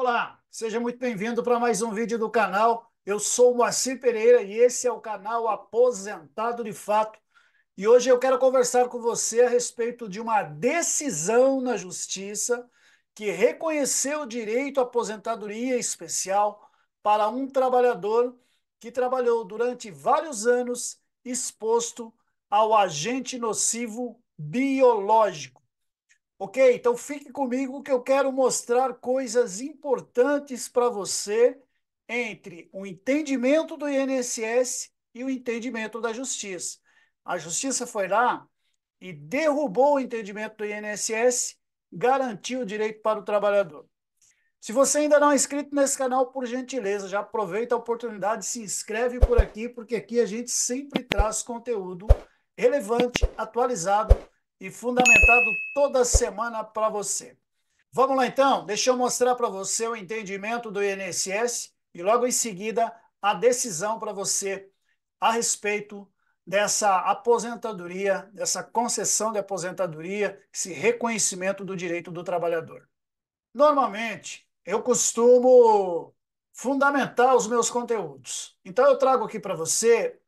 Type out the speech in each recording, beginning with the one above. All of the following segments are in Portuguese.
Olá, seja muito bem-vindo para mais um vídeo do canal. Eu sou Moacir Pereira e esse é o canal Aposentado de Fato. E hoje eu quero conversar com você a respeito de uma decisão na Justiça que reconheceu o direito à aposentadoria especial para um trabalhador que trabalhou durante vários anos exposto ao agente nocivo biológico. Ok? Então fique comigo que eu quero mostrar coisas importantes para você entre o entendimento do INSS e o entendimento da justiça. A justiça foi lá e derrubou o entendimento do INSS, garantiu o direito para o trabalhador. Se você ainda não é inscrito nesse canal, por gentileza, já aproveita a oportunidade, se inscreve por aqui, porque aqui a gente sempre traz conteúdo relevante, atualizado e fundamentado toda semana para você. Vamos lá então, deixa eu mostrar para você o entendimento do INSS e logo em seguida a decisão para você a respeito dessa aposentadoria, dessa concessão de aposentadoria, esse reconhecimento do direito do trabalhador. Normalmente, eu costumo fundamentar os meus conteúdos. Então, eu trago aqui para você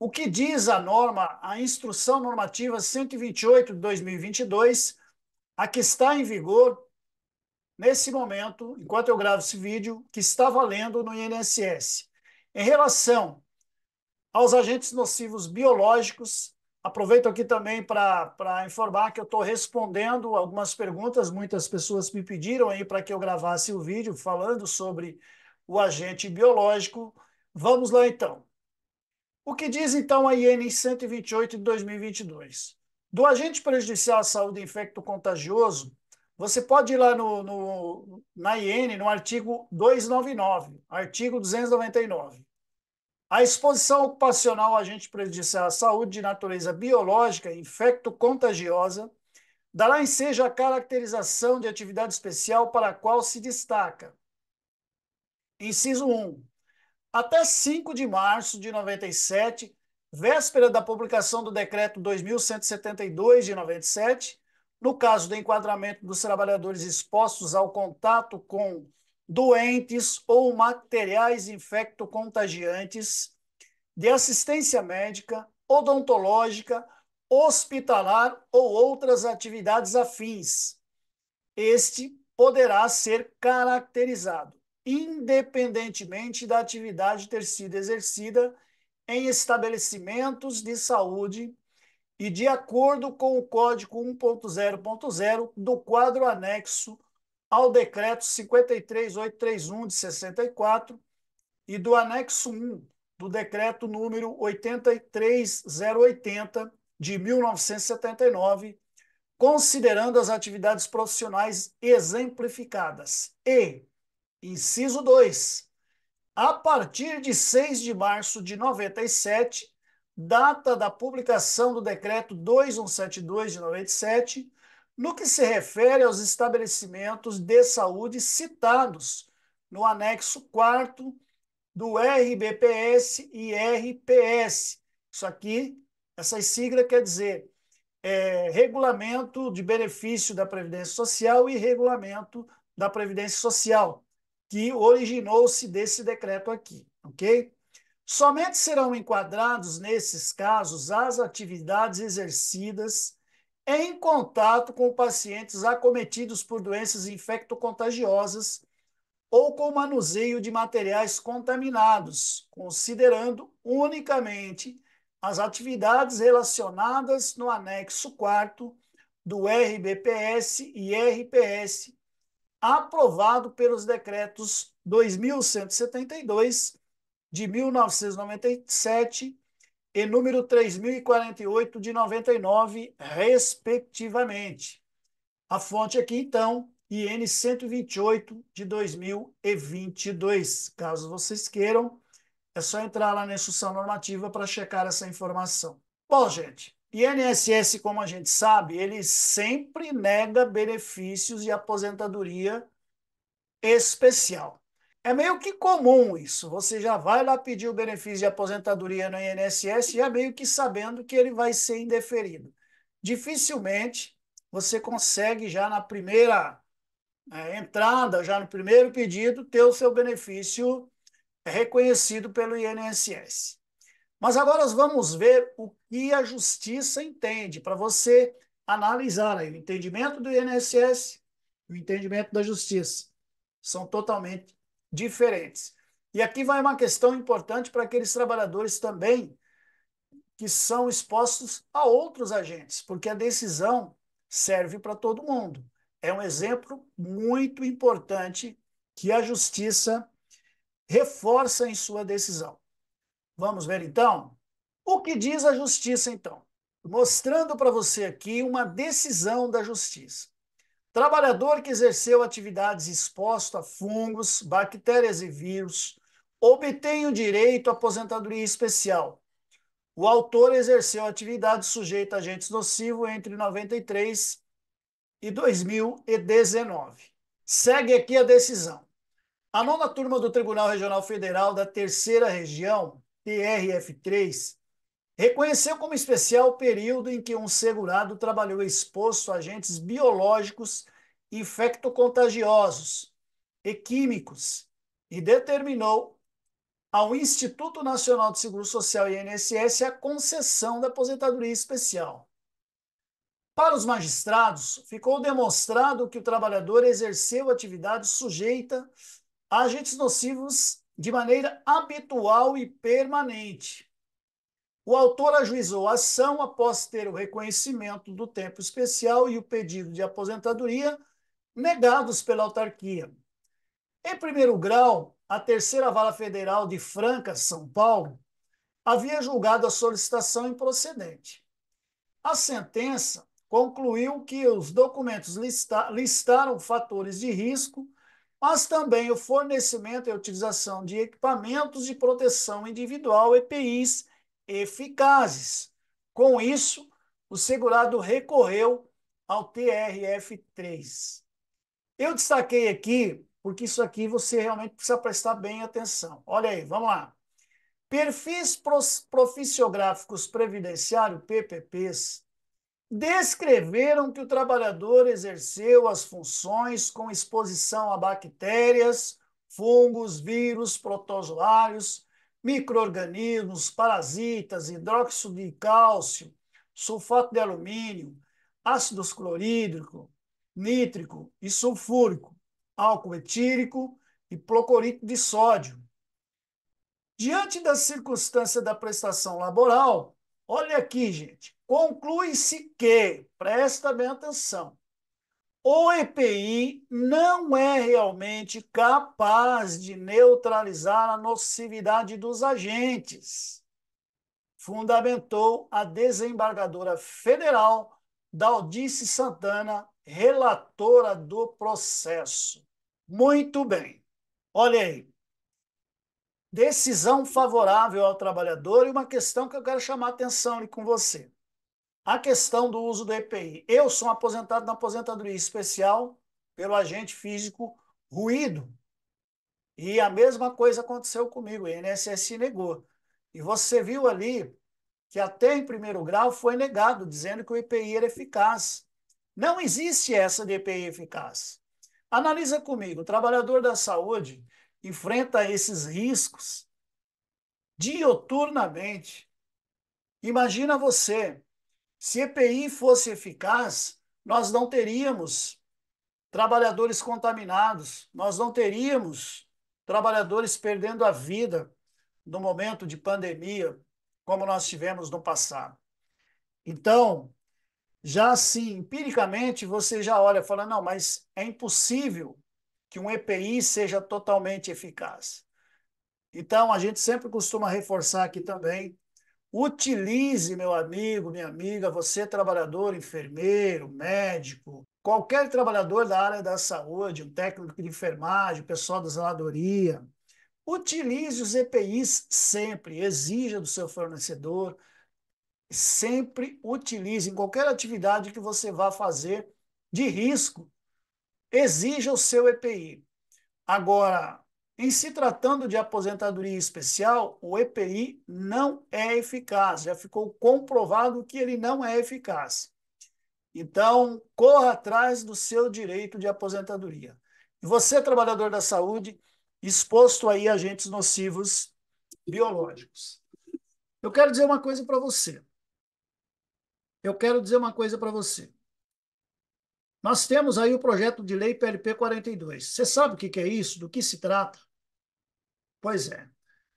o que diz a norma, a instrução normativa 128 de 2022, a que está em vigor nesse momento, enquanto eu gravo esse vídeo, que está valendo no INSS. Em relação aos agentes nocivos biológicos, aproveito aqui também para informar que eu estou respondendo algumas perguntas, muitas pessoas me pediram aí para que eu gravasse o vídeo falando sobre o agente biológico. Vamos lá então. O que diz então a IN 128 de 2022? Do agente prejudicial à saúde infecto-contagioso, você pode ir lá no, no, na IN, no artigo 299, artigo 299. A exposição ocupacional ao agente prejudicial à saúde de natureza biológica infecto-contagiosa dará ensejo à caracterização de atividade especial para a qual se destaca. Inciso 1 até 5 de março de 97, véspera da publicação do decreto 2172 de 97, no caso do enquadramento dos trabalhadores expostos ao contato com doentes ou materiais infectocontagiantes de assistência médica, odontológica, hospitalar ou outras atividades afins. Este poderá ser caracterizado independentemente da atividade ter sido exercida em estabelecimentos de saúde e de acordo com o Código 1.0.0 do quadro anexo ao Decreto 53831 de 64 e do anexo 1 do Decreto número 83080 de 1979, considerando as atividades profissionais exemplificadas e Inciso 2. A partir de 6 de março de 97, data da publicação do decreto 2172 de 97, no que se refere aos estabelecimentos de saúde citados no anexo 4 do RBPS e RPS. Isso aqui, essa sigla quer dizer é, Regulamento de Benefício da Previdência Social e Regulamento da Previdência Social que originou-se desse decreto aqui, ok? Somente serão enquadrados nesses casos as atividades exercidas em contato com pacientes acometidos por doenças infectocontagiosas ou com manuseio de materiais contaminados, considerando unicamente as atividades relacionadas no anexo 4 do RBPS e RPS aprovado pelos decretos 2172 de 1997 e número 3048 de 99, respectivamente. A fonte aqui, então, IN 128 de 2022. Caso vocês queiram, é só entrar lá na instrução normativa para checar essa informação. Bom, gente, INSS, como a gente sabe, ele sempre nega benefícios e aposentadoria especial. É meio que comum isso. Você já vai lá pedir o benefício de aposentadoria no INSS e é meio que sabendo que ele vai ser indeferido. Dificilmente você consegue já na primeira é, entrada, já no primeiro pedido, ter o seu benefício reconhecido pelo INSS. Mas agora vamos ver o que a justiça entende, para você analisar aí o entendimento do INSS e o entendimento da justiça. São totalmente diferentes. E aqui vai uma questão importante para aqueles trabalhadores também que são expostos a outros agentes, porque a decisão serve para todo mundo. É um exemplo muito importante que a justiça reforça em sua decisão. Vamos ver então o que diz a justiça então. Mostrando para você aqui uma decisão da justiça. Trabalhador que exerceu atividades exposto a fungos, bactérias e vírus, obtém o direito à aposentadoria especial. O autor exerceu atividade sujeita a agentes nocivos entre 93 e 2019. Segue aqui a decisão. A nona turma do Tribunal Regional Federal da Terceira Região TRF3, reconheceu como especial o período em que um segurado trabalhou exposto a agentes biológicos infectocontagiosos e químicos e determinou ao Instituto Nacional de Seguro Social e INSS a concessão da aposentadoria especial. Para os magistrados, ficou demonstrado que o trabalhador exerceu atividade sujeita a agentes nocivos de maneira habitual e permanente. O autor ajuizou a ação após ter o reconhecimento do tempo especial e o pedido de aposentadoria negados pela autarquia. Em primeiro grau, a Terceira Vala Federal de Franca, São Paulo, havia julgado a solicitação improcedente. A sentença concluiu que os documentos lista, listaram fatores de risco mas também o fornecimento e a utilização de equipamentos de proteção individual, EPIs, eficazes. Com isso, o segurado recorreu ao TRF3. Eu destaquei aqui, porque isso aqui você realmente precisa prestar bem atenção. Olha aí, vamos lá. Perfis Profissiográficos Previdenciário, PPPs, descreveram que o trabalhador exerceu as funções com exposição a bactérias, fungos, vírus, protozoários, microorganismos, parasitas, hidróxido de cálcio, sulfato de alumínio, ácidos clorídrico, nítrico e sulfúrico, álcool etílico e procurito de sódio. Diante da circunstância da prestação laboral, olha aqui, gente, Conclui-se que, presta bem atenção, o EPI não é realmente capaz de neutralizar a nocividade dos agentes, fundamentou a desembargadora federal Daldice Santana, relatora do processo. Muito bem. Olha aí. Decisão favorável ao trabalhador e uma questão que eu quero chamar a atenção ali com você a questão do uso do EPI. Eu sou um aposentado na aposentadoria especial pelo agente físico ruído. E a mesma coisa aconteceu comigo, o INSS negou. E você viu ali que até em primeiro grau foi negado, dizendo que o EPI era eficaz. Não existe essa de EPI eficaz. Analisa comigo, o trabalhador da saúde enfrenta esses riscos dioturnamente. Imagina você se EPI fosse eficaz, nós não teríamos trabalhadores contaminados, nós não teríamos trabalhadores perdendo a vida no momento de pandemia, como nós tivemos no passado. Então, já assim, empiricamente, você já olha e fala: não, mas é impossível que um EPI seja totalmente eficaz. Então, a gente sempre costuma reforçar aqui também Utilize, meu amigo, minha amiga, você trabalhador, enfermeiro, médico, qualquer trabalhador da área da saúde, um técnico de enfermagem, pessoal da zeladoria, utilize os EPIs sempre, exija do seu fornecedor, sempre utilize em qualquer atividade que você vá fazer de risco, exija o seu EPI. Agora, em se tratando de aposentadoria especial, o EPI não é eficaz, já ficou comprovado que ele não é eficaz. Então, corra atrás do seu direito de aposentadoria. E você, trabalhador da saúde, exposto aí a agentes nocivos biológicos. Eu quero dizer uma coisa para você. Eu quero dizer uma coisa para você. Nós temos aí o projeto de lei PLP 42. Você sabe o que é isso? Do que se trata? Pois é.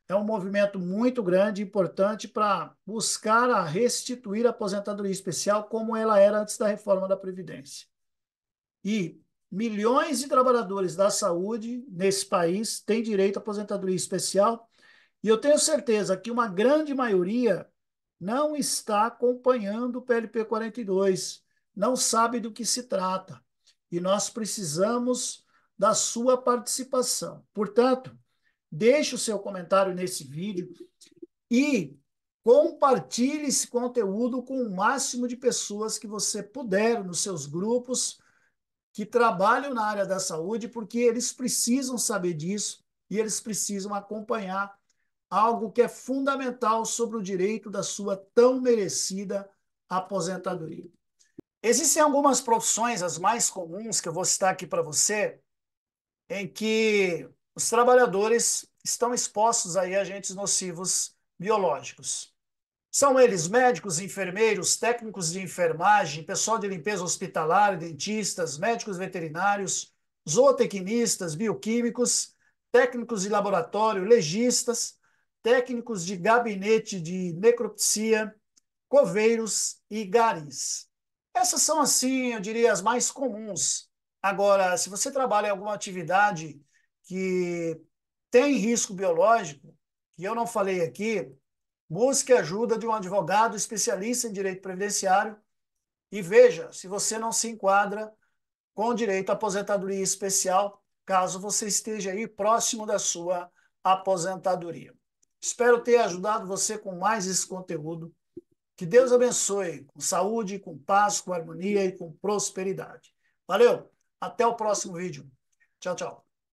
É um movimento muito grande e importante para buscar a restituir a aposentadoria especial como ela era antes da reforma da Previdência. E milhões de trabalhadores da saúde nesse país têm direito à aposentadoria especial, e eu tenho certeza que uma grande maioria não está acompanhando o PLP 42, não sabe do que se trata, e nós precisamos da sua participação. Portanto, deixe o seu comentário nesse vídeo e compartilhe esse conteúdo com o máximo de pessoas que você puder nos seus grupos que trabalham na área da saúde, porque eles precisam saber disso e eles precisam acompanhar algo que é fundamental sobre o direito da sua tão merecida aposentadoria. Existem algumas profissões, as mais comuns que eu vou citar aqui para você, em que os trabalhadores estão expostos aí a agentes nocivos biológicos. São eles médicos, enfermeiros, técnicos de enfermagem, pessoal de limpeza hospitalar, dentistas, médicos veterinários, zootecnistas, bioquímicos, técnicos de laboratório, legistas, técnicos de gabinete de necropsia, coveiros e garis. Essas são, assim, eu diria, as mais comuns. Agora, se você trabalha em alguma atividade que tem risco biológico, que eu não falei aqui, busque ajuda de um advogado especialista em direito previdenciário e veja se você não se enquadra com direito à aposentadoria especial, caso você esteja aí próximo da sua aposentadoria. Espero ter ajudado você com mais esse conteúdo. Que Deus abençoe com saúde, com paz, com harmonia e com prosperidade. Valeu! Até o próximo vídeo. Tchau, tchau.